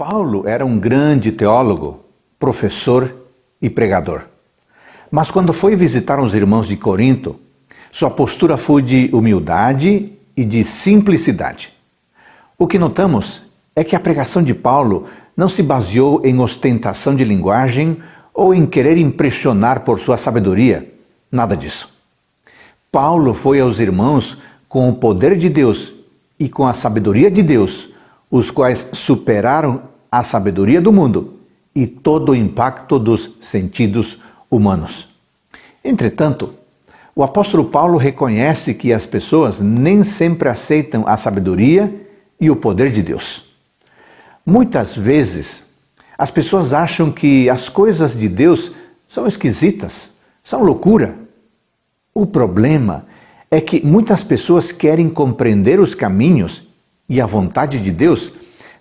Paulo era um grande teólogo, professor e pregador. Mas quando foi visitar os irmãos de Corinto, sua postura foi de humildade e de simplicidade. O que notamos é que a pregação de Paulo não se baseou em ostentação de linguagem ou em querer impressionar por sua sabedoria. Nada disso. Paulo foi aos irmãos com o poder de Deus e com a sabedoria de Deus, os quais superaram a sabedoria do mundo e todo o impacto dos sentidos humanos. Entretanto, o apóstolo Paulo reconhece que as pessoas nem sempre aceitam a sabedoria e o poder de Deus. Muitas vezes, as pessoas acham que as coisas de Deus são esquisitas, são loucura. O problema é que muitas pessoas querem compreender os caminhos e a vontade de Deus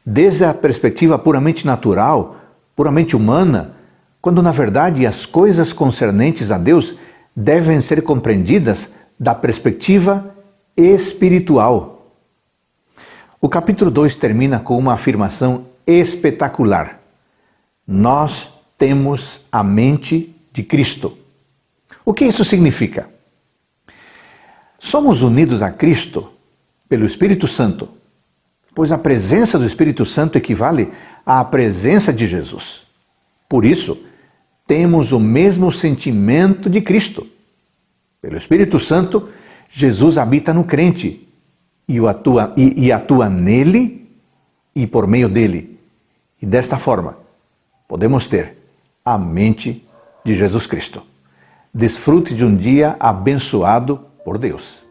desde a perspectiva puramente natural, puramente humana, quando na verdade as coisas concernentes a Deus devem ser compreendidas da perspectiva espiritual. O capítulo 2 termina com uma afirmação espetacular. Nós temos a mente de Cristo. O que isso significa? Somos unidos a Cristo pelo Espírito Santo pois a presença do Espírito Santo equivale à presença de Jesus. Por isso, temos o mesmo sentimento de Cristo. Pelo Espírito Santo, Jesus habita no crente e, atua, e, e atua nele e por meio dele. E desta forma, podemos ter a mente de Jesus Cristo. Desfrute de um dia abençoado por Deus.